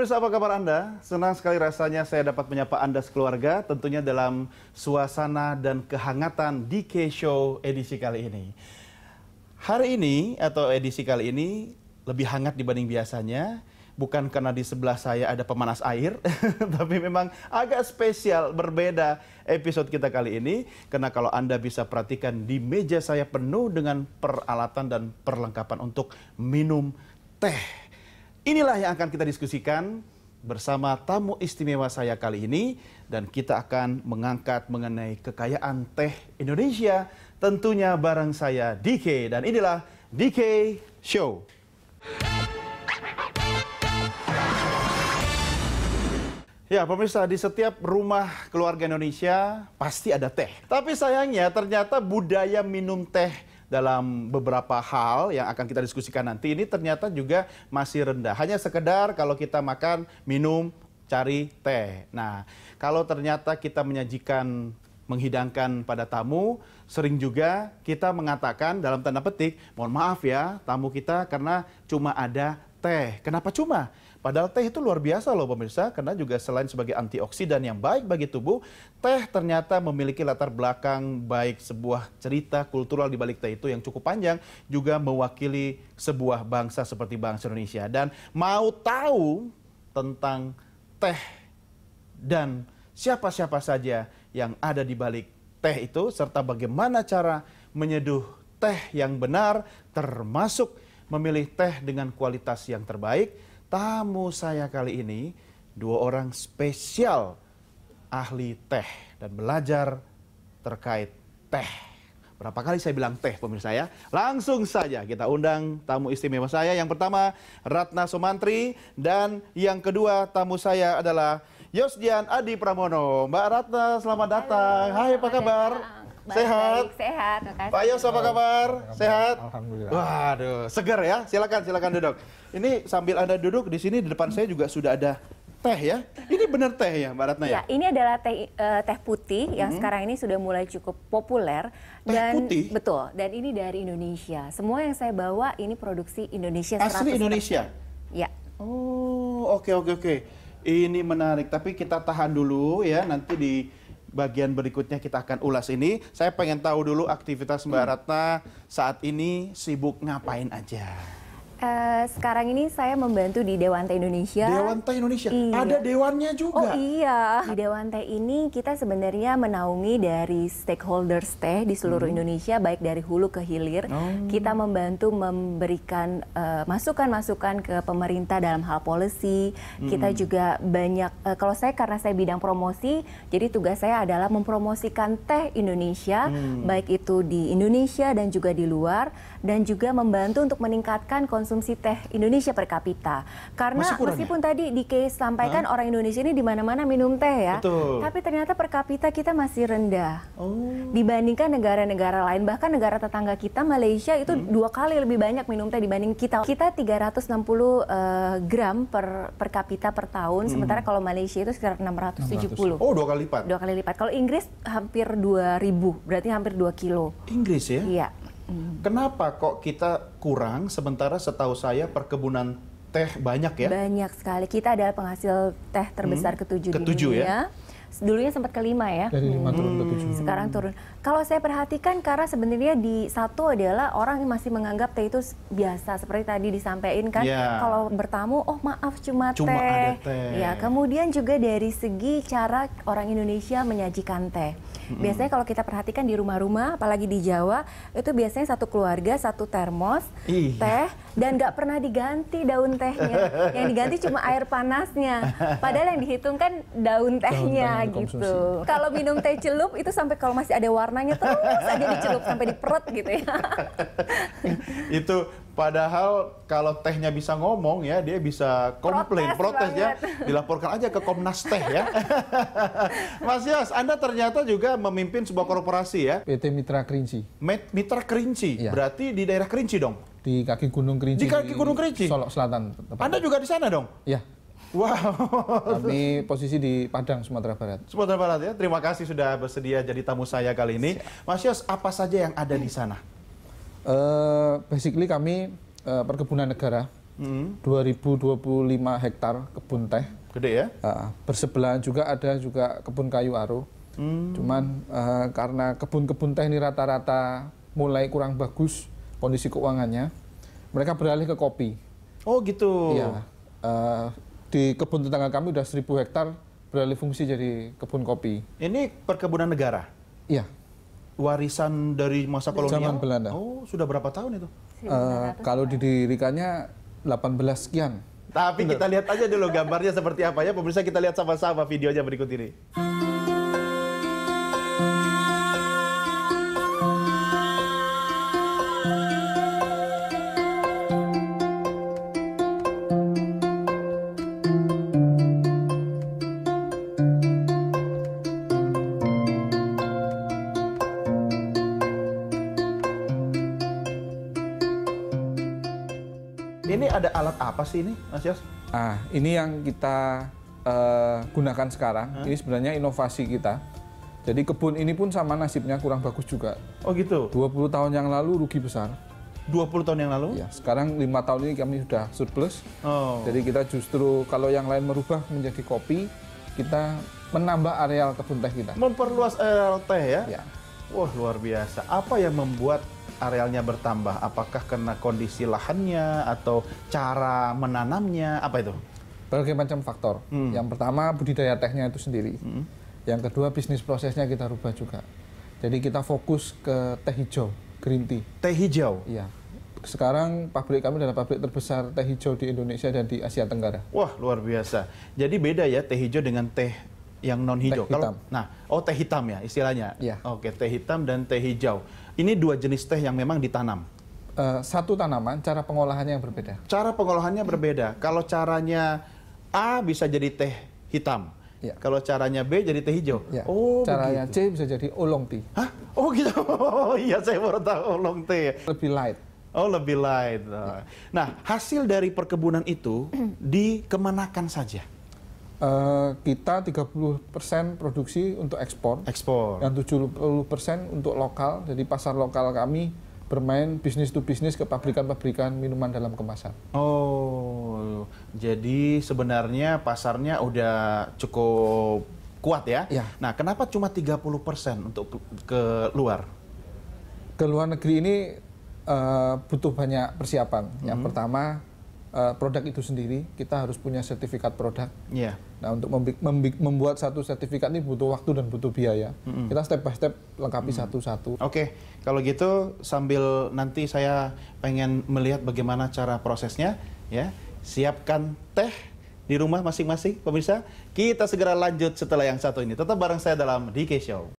pemirsa apa kabar Anda? Senang sekali rasanya saya dapat menyapa Anda sekeluarga tentunya dalam suasana dan kehangatan di K-Show edisi kali ini. Hari ini atau edisi kali ini lebih hangat dibanding biasanya bukan karena di sebelah saya ada pemanas air, tapi memang agak spesial, berbeda episode kita kali ini. Karena kalau Anda bisa perhatikan di meja saya penuh dengan peralatan dan perlengkapan untuk minum teh. Inilah yang akan kita diskusikan bersama tamu istimewa saya kali ini dan kita akan mengangkat mengenai kekayaan teh Indonesia tentunya barang saya DK dan inilah DK Show. Ya, pemirsa, di setiap rumah keluarga Indonesia pasti ada teh. Tapi sayangnya ternyata budaya minum teh dalam beberapa hal yang akan kita diskusikan nanti ini ternyata juga masih rendah. Hanya sekedar kalau kita makan, minum, cari teh. Nah, kalau ternyata kita menyajikan menghidangkan pada tamu, sering juga kita mengatakan dalam tanda petik, mohon maaf ya tamu kita karena cuma ada teh. Kenapa cuma? Padahal teh itu luar biasa loh pemirsa, karena juga selain sebagai antioksidan yang baik bagi tubuh, teh ternyata memiliki latar belakang baik sebuah cerita kultural di balik teh itu yang cukup panjang, juga mewakili sebuah bangsa seperti bangsa Indonesia. Dan mau tahu tentang teh dan siapa-siapa saja yang ada di balik teh itu, serta bagaimana cara menyeduh teh yang benar, termasuk memilih teh dengan kualitas yang terbaik, tamu saya kali ini dua orang spesial ahli teh dan belajar terkait teh. Berapa kali saya bilang teh pemirsa ya? Langsung saja kita undang tamu istimewa saya. Yang pertama Ratna Sumantri dan yang kedua tamu saya adalah Yosdian Adi Pramono. Mbak Ratna selamat datang. Halo, Hai apa kabar? Ya sehat. Baik, sehat. Makasih. Pak Yos apa kabar? Sehat. Alhamdulillah. Waduh, segar ya. Silakan, silakan duduk. Ini sambil Anda duduk di sini di depan saya juga sudah ada teh ya. Ini benar teh ya, Mbak Ratna ya? ya ini adalah teh uh, teh putih -hmm. yang sekarang ini sudah mulai cukup populer teh dan putih? betul. Dan ini dari Indonesia. Semua yang saya bawa ini produksi Indonesia Asli 100%. Indonesia. Ya. Oh, oke okay, oke okay, oke. Okay. Ini menarik, tapi kita tahan dulu ya nanti di bagian berikutnya kita akan ulas ini. Saya pengen tahu dulu aktivitas Mbak Ratna saat ini sibuk ngapain aja. Uh, sekarang ini saya membantu di Dewan Indonesia. Dewan Indonesia, iya. ada dewannya juga. Oh iya. Di Dewan ini kita sebenarnya menaungi dari stakeholders teh di seluruh hmm. Indonesia, baik dari hulu ke hilir. Hmm. Kita membantu memberikan eh, masukan-masukan uh, ke pemerintah dalam hal policy. Hmm. Kita juga banyak. Uh, kalau saya karena saya bidang promosi, jadi tugas saya adalah mempromosikan teh Indonesia, hmm. baik itu di Indonesia dan juga di luar, dan juga membantu untuk meningkatkan konsumsi konsumsi teh Indonesia per kapita. Karena meskipun ya? tadi di case sampaikan huh? orang Indonesia ini di mana-mana minum teh ya. Betul. Tapi ternyata per kapita kita masih rendah. Oh. Dibandingkan negara-negara lain bahkan negara tetangga kita Malaysia itu hmm. dua kali lebih banyak minum teh dibanding kita. Kita 360 uh, eh, gram per per kapita per tahun hmm. sementara kalau Malaysia itu sekitar 670. 600. Oh, dua kali lipat. Dua kali lipat. Kalau Inggris hampir 2000, berarti hampir 2 kilo. Inggris ya? Iya. Hmm. Kenapa kok kita kurang sementara setahu saya perkebunan teh banyak ya? Banyak sekali. Kita adalah penghasil teh terbesar hmm. ketujuh, ketujuh di ya. dunia. Ya? dulunya sempat kelima ya. Dari lima hmm. turun ke hmm. tujuh. Sekarang turun. Kalau saya perhatikan karena sebenarnya di satu adalah orang yang masih menganggap teh itu biasa seperti tadi disampaikan kan. Yeah. Kalau bertamu, oh maaf cuma, cuma teh. Ada teh. Ya, kemudian juga dari segi cara orang Indonesia menyajikan teh. Biasanya kalau kita perhatikan di rumah-rumah, apalagi di Jawa, itu biasanya satu keluarga satu termos Ih. teh dan nggak pernah diganti daun tehnya. Yang diganti cuma air panasnya. Padahal yang dihitung kan daun tehnya daun gitu. Kalau minum teh celup itu sampai kalau masih ada warnanya terus aja dicelup sampai di perut gitu ya. itu Padahal kalau tehnya bisa ngomong ya, dia bisa komplain, protes, protes ya, dilaporkan aja ke Komnas Teh ya. Mas Yas, Anda ternyata juga memimpin sebuah korporasi ya? PT Mitra Kerinci. Mitra Kerinci, ya. berarti di daerah Kerinci dong? di kaki Gunung Kerinci. Di kaki Gunung Kerinci. Solok Selatan. Tepat. Anda juga di sana dong? Iya. Wow. Tapi posisi di Padang, Sumatera Barat. Sumatera Barat ya. Terima kasih sudah bersedia jadi tamu saya kali ini. Mas Yos, apa saja yang ada di sana? Uh, basically kami uh, perkebunan negara. Mm -hmm. 2025 hektar kebun teh. Gede ya? Uh, bersebelahan juga ada juga kebun kayu aru. Mm. Cuman uh, karena kebun-kebun teh ini rata-rata mulai kurang bagus kondisi keuangannya, mereka beralih ke kopi. Oh gitu. Iya. Uh, di kebun tetangga kami sudah seribu hektar beralih fungsi jadi kebun kopi. Ini perkebunan negara? Iya. Warisan dari masa kolonial? Zaman Belanda. Oh, sudah berapa tahun itu? Uh, kalau didirikannya 18 sekian. Tapi kita lihat aja dulu gambarnya seperti apa ya. Pemirsa kita lihat sama-sama videonya berikut ini. ada alat apa sih ini, Mas Yos? Ah, ini yang kita uh, gunakan sekarang. Hah? Ini sebenarnya inovasi kita. Jadi kebun ini pun sama nasibnya kurang bagus juga. Oh gitu. 20 tahun yang lalu rugi besar. 20 tahun yang lalu? Ya, sekarang lima tahun ini kami sudah surplus. Oh. Jadi kita justru kalau yang lain merubah menjadi kopi, kita menambah areal kebun teh kita. Memperluas areal teh ya? ya. Wah luar biasa. Apa yang membuat arealnya bertambah? Apakah karena kondisi lahannya atau cara menanamnya? Apa itu? Berbagai macam faktor. Hmm. Yang pertama budidaya tehnya itu sendiri. Hmm. Yang kedua bisnis prosesnya kita rubah juga. Jadi kita fokus ke teh hijau, green tea. Teh hijau. Iya. Sekarang pabrik kami adalah pabrik terbesar teh hijau di Indonesia dan di Asia Tenggara. Wah luar biasa. Jadi beda ya teh hijau dengan teh yang non hijau. Teh hitam. Kalau, nah, oh teh hitam ya istilahnya. Ya. Oke, teh hitam dan teh hijau. Ini dua jenis teh yang memang ditanam. Uh, satu tanaman, cara pengolahannya yang berbeda. Cara pengolahannya berbeda. Kalau caranya A bisa jadi teh hitam. Ya. Kalau caranya B jadi teh hijau. Ya. Oh, caranya begitu. C bisa jadi oolong teh Hah? Oh gitu. Oh iya saya baru tahu oolong tea. Lebih light. Oh lebih light. Iya. Nah hasil dari perkebunan itu dikemanakan saja. Uh, kita 30% produksi untuk ekspor, ekspor. Dan 70% untuk lokal. Jadi pasar lokal kami bermain bisnis to bisnis ke pabrikan-pabrikan minuman dalam kemasan. Oh, jadi sebenarnya pasarnya udah cukup kuat ya. ya. Nah, kenapa cuma 30% untuk ke luar? Ke luar negeri ini uh, butuh banyak persiapan. Mm -hmm. Yang pertama uh, produk itu sendiri, kita harus punya sertifikat produk. Yeah. Nah, untuk membuat satu sertifikat ini butuh waktu dan butuh biaya. Mm -hmm. Kita step by step lengkapi satu-satu. Mm -hmm. Oke, okay. kalau gitu sambil nanti saya pengen melihat bagaimana cara prosesnya, ya siapkan teh di rumah masing-masing pemirsa. Kita segera lanjut setelah yang satu ini. Tetap bareng saya dalam DK Show.